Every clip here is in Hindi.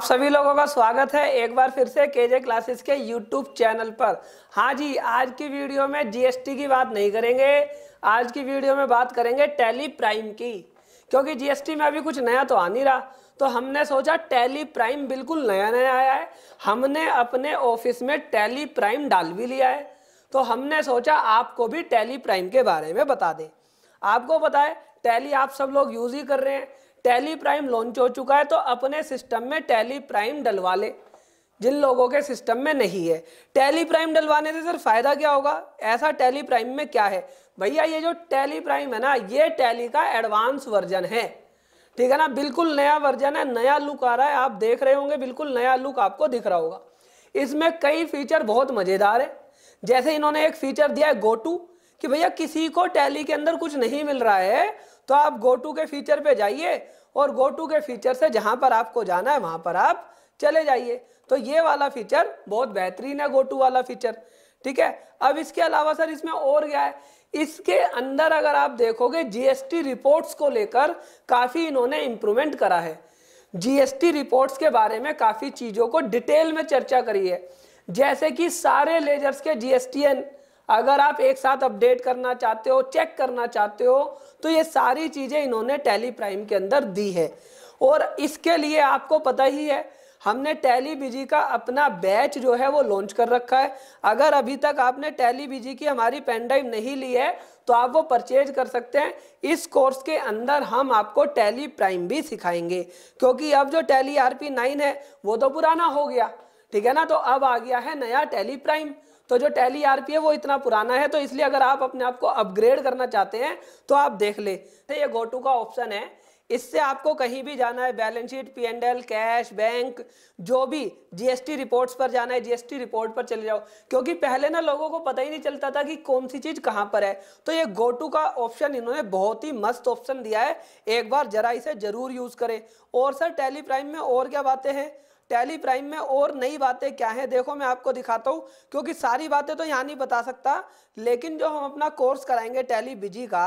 आप सभी लोगों का स्वागत है एक बार फिर से केजे क्लासेस के यूट्यूब चैनल पर हाँ जी आज की वीडियो में जीएसटी की बात नहीं करेंगे आज की वीडियो में बात करेंगे टैली प्राइम की क्योंकि जीएसटी में अभी कुछ नया तो आ नहीं रहा तो हमने सोचा टैली प्राइम बिल्कुल नया नया आया है हमने अपने ऑफिस में टैली प्राइम डाल भी लिया है तो हमने सोचा आपको भी टैली प्राइम के बारे में बता दें आपको बताए टैली आप सब लोग यूज़ ही कर रहे हैं टैली प्राइम लॉन्च हो चुका है तो अपने सिस्टम में टैली प्राइम डलवा ले जिन लोगों के सिस्टम में नहीं है टैली प्राइम डलवाने से सर फायदा क्या होगा ऐसा टैली प्राइम में क्या है भैया ये जो टैली प्राइम है ना ये टैली का एडवांस वर्जन है ठीक है ना बिल्कुल नया वर्जन है नया लुक आ रहा है आप देख रहे होंगे बिल्कुल नया लुक आपको दिख रहा होगा इसमें कई फीचर बहुत मज़ेदार है जैसे इन्होंने एक फीचर दिया है गोटू कि भैया किसी को टैली के अंदर कुछ नहीं मिल रहा है तो आप गो टू के फीचर पे जाइए और गो टू के फीचर से जहां पर आपको जाना है वहां पर आप चले जाइए तो ये वाला फीचर बहुत बेहतरीन है गो टू वाला फीचर ठीक है अब इसके अलावा सर इसमें और क्या है इसके अंदर अगर आप देखोगे जीएसटी रिपोर्ट्स को लेकर काफ़ी इन्होंने इंप्रूवमेंट करा है जीएसटी रिपोर्ट्स के बारे में काफ़ी चीज़ों को डिटेल में चर्चा करी है जैसे कि सारे लेजर्स के जीएसटीएन अगर आप एक साथ अपडेट करना चाहते हो चेक करना चाहते हो तो ये सारी चीज़ें इन्होंने टैली प्राइम के अंदर दी है और इसके लिए आपको पता ही है हमने टेलीबिजी का अपना बैच जो है वो लॉन्च कर रखा है अगर अभी तक आपने टेलीबिजी बीजी की हमारी पेनड्राइव नहीं ली है तो आप वो परचेज कर सकते हैं इस कोर्स के अंदर हम आपको टैली प्राइम भी सिखाएंगे क्योंकि अब जो टैली आर पी नाइन है वो तो पुराना हो गया ठीक है ना तो अब आ गया है नया टैली प्राइम तो जो टैली आर है वो इतना पुराना है तो इसलिए अगर आप अपने आप को अपग्रेड करना चाहते हैं तो आप देख ले तो ये गो का ऑप्शन है इससे आपको कहीं भी जाना है balance sheet P and L cash bank जो भी जीएसटी रिपोर्ट्स पर जाना है जीएसटी रिपोर्ट पर चले जाओ क्योंकि पहले ना लोगों को पता ही नहीं चलता था कि कौन सी चीज कहाँ पर है तो ये गो टू का ऑप्शन इन्होंने बहुत ही मस्त ऑप्शन दिया है एक बार जरा इसे जरूर यूज करें और सर टेली प्राइम में और क्या बातें हैं टैली प्राइम में और नई बातें क्या हैं देखो मैं आपको दिखाता हूँ क्योंकि सारी बातें तो यहाँ नहीं बता सकता लेकिन जो हम अपना कोर्स कराएंगे टैली बिजी का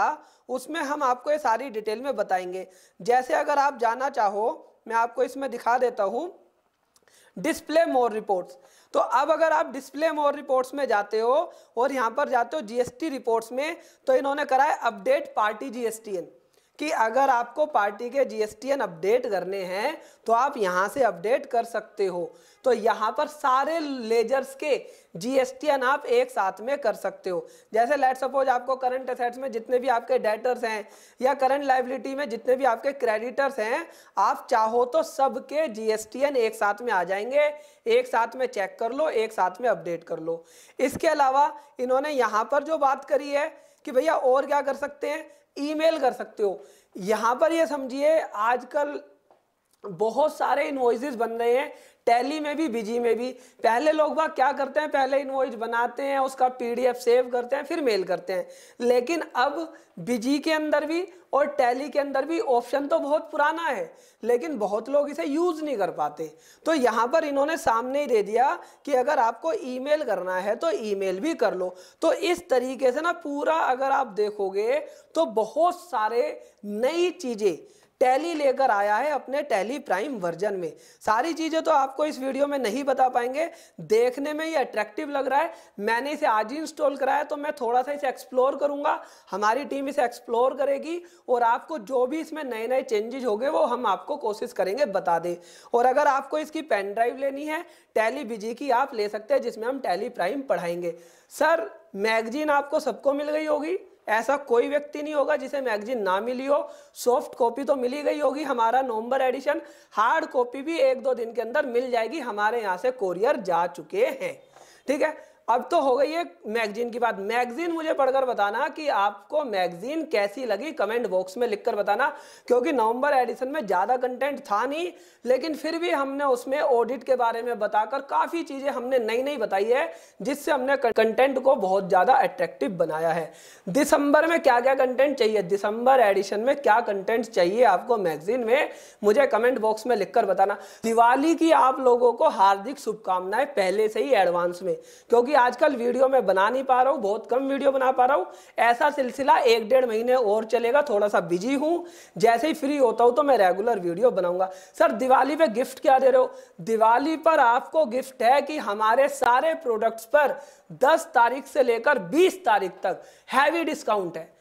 उसमें हम आपको ये सारी डिटेल में बताएंगे जैसे अगर आप जाना चाहो मैं आपको इसमें दिखा देता हूँ डिस्प्ले मोर रिपोर्ट्स तो अब अगर आप डिस्प्ले मोर रिपोर्ट्स में जाते हो और यहाँ पर जाते हो जीएसटी रिपोर्ट्स में तो इन्होंने करा है अपडेट पार्टी जीएसटीएन कि अगर आपको पार्टी के जीएसटीएन अपडेट करने हैं तो आप यहां से अपडेट कर सकते हो तो यहां पर सारे लेजर्स के जीएसटीएन आप एक साथ में कर सकते हो जैसे लेट सपोज आपको करंट असेट्स में जितने भी आपके डेटर्स हैं या करंट लाइबिलिटी में जितने भी आपके क्रेडिटर्स हैं आप चाहो तो सबके जीएसटीएन एक साथ में आ जाएंगे एक साथ में चेक कर लो एक साथ में अपडेट कर लो इसके अलावा इन्होंने यहाँ पर जो बात करी है कि भैया और क्या कर सकते हैं ईमेल कर सकते हो यहाँ पर ये समझिए आजकल बहुत सारे इन्वॉइस बन रहे हैं टैली में भी बिजी में भी पहले लोग बाग क्या करते हैं पहले इन्वॉइस बनाते हैं उसका पीडीएफ सेव करते हैं फिर मेल करते हैं लेकिन अब बिजी के अंदर भी और टैली के अंदर भी ऑप्शन तो बहुत पुराना है लेकिन बहुत लोग इसे यूज़ नहीं कर पाते तो यहाँ पर इन्होंने सामने ही दे दिया कि अगर आपको ई करना है तो ई भी कर लो तो इस तरीके से ना पूरा अगर आप देखोगे तो बहुत सारे नई चीज़ें टैली लेकर आया है अपने टैली प्राइम वर्जन में सारी चीज़ें तो आपको इस वीडियो में नहीं बता पाएंगे देखने में ये अट्रैक्टिव लग रहा है मैंने इसे आज ही इंस्टॉल कराया तो मैं थोड़ा सा इसे एक्सप्लोर करूंगा हमारी टीम इसे एक्सप्लोर करेगी और आपको जो भी इसमें नए नए चेंजेज हो वो हम आपको कोशिश करेंगे बता दें और अगर आपको इसकी पेन ड्राइव लेनी है टैली बिजी की आप ले सकते हैं जिसमें हम टैली प्राइम पढ़ाएंगे सर मैगजीन आपको सबको मिल गई होगी ऐसा कोई व्यक्ति नहीं होगा जिसे मैगजीन ना मिली हो सॉफ्ट कॉपी तो मिली गई होगी हमारा नवंबर एडिशन हार्ड कॉपी भी एक दो दिन के अंदर मिल जाएगी हमारे यहाँ से कोरियर जा चुके हैं ठीक है अब तो हो गई है मैगजीन की बात मैगजीन मुझे पढ़कर बताना कि आपको मैगजीन कैसी लगी कमेंट बॉक्स में लिखकर बताना क्योंकि नवंबर एडिशन में ज़्यादा कंटेंट था नहीं लेकिन फिर भी हमने उसमें ऑडिट के बारे में बताकर काफ़ी चीज़ें हमने नई नई बताई है जिससे हमने कंटेंट को बहुत ज़्यादा अट्रैक्टिव बनाया है दिसंबर में क्या क्या कंटेंट चाहिए दिसंबर एडिशन में क्या कंटेंट चाहिए आपको मैगजीन में मुझे कमेंट बॉक्स में लिखकर बताना दिवाली की आप लोगों को हार्दिक शुभकामनाएं पहले से ही एडवांस में क्योंकि क्योंकि आजकल वीडियो मैं बना नहीं पा रहा हूँ बहुत कम वीडियो बना पा रहा हूँ ऐसा सिलसिला एक डेढ़ महीने और चलेगा थोड़ा सा बिजी हूँ जैसे ही फ्री होता हूँ तो मैं रेगुलर वीडियो बनाऊंगा सर दिवाली पे गिफ्ट क्या दे रहे हो दिवाली पर आपको गिफ्ट है कि हमारे सारे प्रोडक्ट्स पर दस तारीख से लेकर बीस तारीख तक हैवी डिस्काउंट है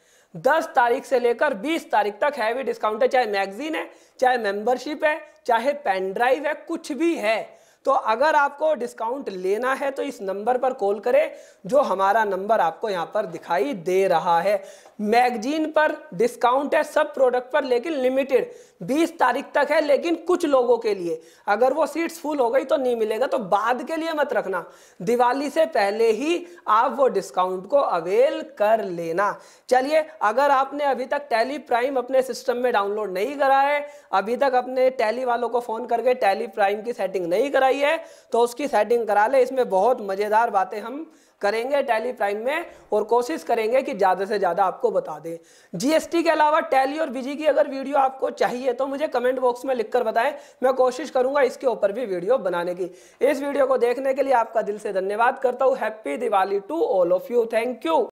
10 तारीख से लेकर 20 तारीख तक हैवी डिस्काउंट है चाहे मैगजीन है चाहे मेंबरशिप है चाहे पेन ड्राइव है कुछ भी है तो अगर आपको डिस्काउंट लेना है तो इस नंबर पर कॉल करें जो हमारा नंबर आपको यहाँ पर दिखाई दे रहा है मैगजीन पर डिस्काउंट है सब प्रोडक्ट पर लेकिन लिमिटेड 20 तारीख तक है लेकिन कुछ लोगों के लिए अगर वो सीट्स फुल हो गई तो नहीं मिलेगा तो बाद के लिए मत रखना दिवाली से पहले ही आप वो डिस्काउंट को अवेल कर लेना चलिए अगर आपने अभी तक टैली प्राइम अपने सिस्टम में डाउनलोड नहीं करा है अभी तक अपने टैली वालों को फ़ोन करके टैली प्राइम की सेटिंग नहीं कराई है तो उसकी सेटिंग करा ले इसमें बहुत मज़ेदार बातें हम करेंगे टैली प्राइम में और कोशिश करेंगे कि ज़्यादा से ज़्यादा आपको बता दें जीएसटी के अलावा टैली और बीजी की अगर वीडियो आपको चाहिए तो मुझे कमेंट बॉक्स में लिखकर बताएं मैं कोशिश करूंगा इसके ऊपर भी वीडियो बनाने की इस वीडियो को देखने के लिए आपका दिल से धन्यवाद करता हूँ happy Diwali to all of you thank you